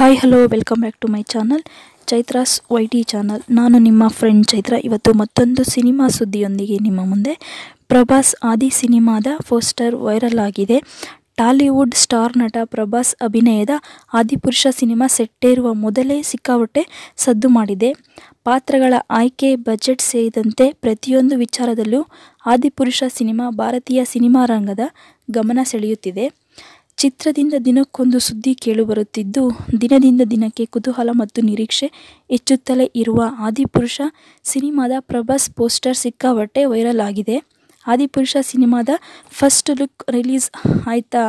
hi hello welcome back to my channel Chaitra's Y T channel ನಾನು ನಿಮ್ಮ friend Chaitra ಇವತ್ತು ಮತ್ತೊಂದು ಸಿನಿಮಾ ಸುದ್ದಿಯೊಂದಿಗೆ ನಿಮ್ಮ ಮುಂದೆ ಪ್ರಭಾಸ್ ಆದಿ ಸಿನಿಮಾದ ಪೋಸ್ಟರ್ ವೈರಲ್ ಆಗಿದೆ ಟಾಲಿವುಡ್ ಸ್ಟಾರ್ ನಟ ಪ್ರಭಾಸ್ ಅಭಿನಯದ ಆದಿಪುರುಷ ಸಿನಿಮಾ ಸೆಟ್ಟೇರುವ ಮೊದಲೇ ಸಿಕ್ಕಾಪಟ್ಟೆ ಸದ್ದು ಮಾಡಿದೆ ಪಾತ್ರಗಳ ಆಯ್ಕೆ ಬಜೆಟ್ ಸೇರಿದಂತೆ ಪ್ರತಿಯೊಂದು ವಿಚಾರದಲ್ಲೂ ಆದಿಪುರುಷ ಸಿನಿಮಾ ಭಾರತೀಯ ಸಿನಿಮಾ ರಂಗದ ಗಮನ ಸೆಳೆಯುತ್ತಿದೆ ಚಿತ್ರದಿಂದ ದಿನಕ್ಕೊಂದು ಸುದ್ದಿ ಕೇಳಿಬರುತ್ತಿದ್ದು ದಿನದಿಂದ ದಿನಕ್ಕೆ ಕುತೂಹಲ ಮತ್ತು ನಿರೀಕ್ಷೆ ಹೆಚ್ಚುತ್ತಲೇ ಇರುವ ಆದಿಪುರುಷ ಸಿನಿಮಾದ ಪ್ರಭಾಸ್ ಪೋಸ್ಟರ್ ಸಿಕ್ಕಾಪಟ್ಟೆ ವೈರಲ್ ಆಗಿದೆ ಆದಿಪುರುಷ ಸಿನಿಮಾದ ಫಸ್ಟ್ ಲುಕ್ ರಿಲೀಸ್ ಆಯ್ತಾ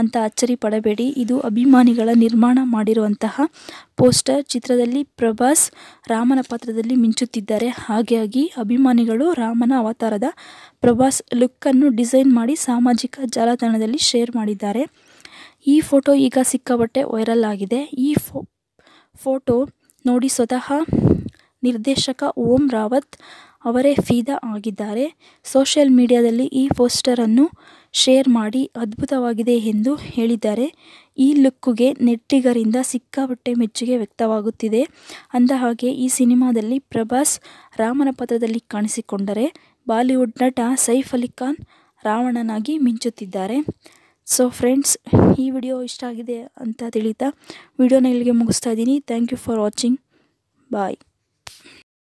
ಅಂತ ಅಚ್ಚರಿ ಪಡಬೇಡಿ ಇದು ಅಭಿಮಾನಿಗಳ ನಿರ್ಮಾಣ ಮಾಡಿರುವಂತಹ ಪೋಸ್ಟರ್ ಚಿತ್ರದಲ್ಲಿ ಪ್ರಭಾಸ್ ರಾಮನ ಪಾತ್ರದಲ್ಲಿ ಮಿಂಚುತ್ತಿದ್ದಾರೆ ಹಾಗಾಗಿ ಅಭಿಮಾನಿಗಳು ರಾಮನ ಅವತಾರದ ಪ್ರಭಾಸ್ ಲುಕ್ಕನ್ನು ಡಿಸೈನ್ ಮಾಡಿ ಸಾಮಾಜಿಕ ಜಾಲತಾಣದಲ್ಲಿ ಶೇರ್ ಮಾಡಿದ್ದಾರೆ ಈ ಫೋಟೋ ಈಗ ಸಿಕ್ಕಾಪಟ್ಟೆ ವೈರಲ್ ಆಗಿದೆ ಈ ಫೋ ಫೋಟೋ ನೋಡಿ ಸ್ವತಃ ನಿರ್ದೇಶಕ ಓಂ ರಾವತ್ ಅವರೇ ಫೀದಾ ಆಗಿದ್ದಾರೆ ಸೋಷಿಯಲ್ ಮೀಡಿಯಾದಲ್ಲಿ ಈ ಪೋಸ್ಟರನ್ನು ಶೇರ್ ಮಾಡಿ ಅದ್ಭುತವಾಗಿದೆ ಎಂದು ಹೇಳಿದ್ದಾರೆ ಈ ಲುಕ್ಕುಗೆ ನೆಟ್ಟಿಗರಿಂದ ಸಿಕ್ಕಾಪಟ್ಟೆ ಮೆಚ್ಚುಗೆ ವ್ಯಕ್ತವಾಗುತ್ತಿದೆ ಅಂದ ಹಾಗೆ ಈ ಸಿನಿಮಾದಲ್ಲಿ ಪ್ರಭಾಸ್ ರಾಮನ ಪಾತ್ರದಲ್ಲಿ ಕಾಣಿಸಿಕೊಂಡರೆ ಬಾಲಿವುಡ್ ನಟ ಸೈಫ್ ಅಲಿ ಖಾನ್ ರಾವಣನಾಗಿ ಮಿಂಚುತ್ತಿದ್ದಾರೆ ಸೊ ಫ್ರೆಂಡ್ಸ್ ಈ ವಿಡಿಯೋ ಇಷ್ಟ ಆಗಿದೆ ಅಂತ ತಿಳಿತಾ ವಿಡಿಯೋನ ಇಲ್ಲಿಗೆ ಮುಗಿಸ್ತಾ ಇದ್ದೀನಿ thank you for watching bye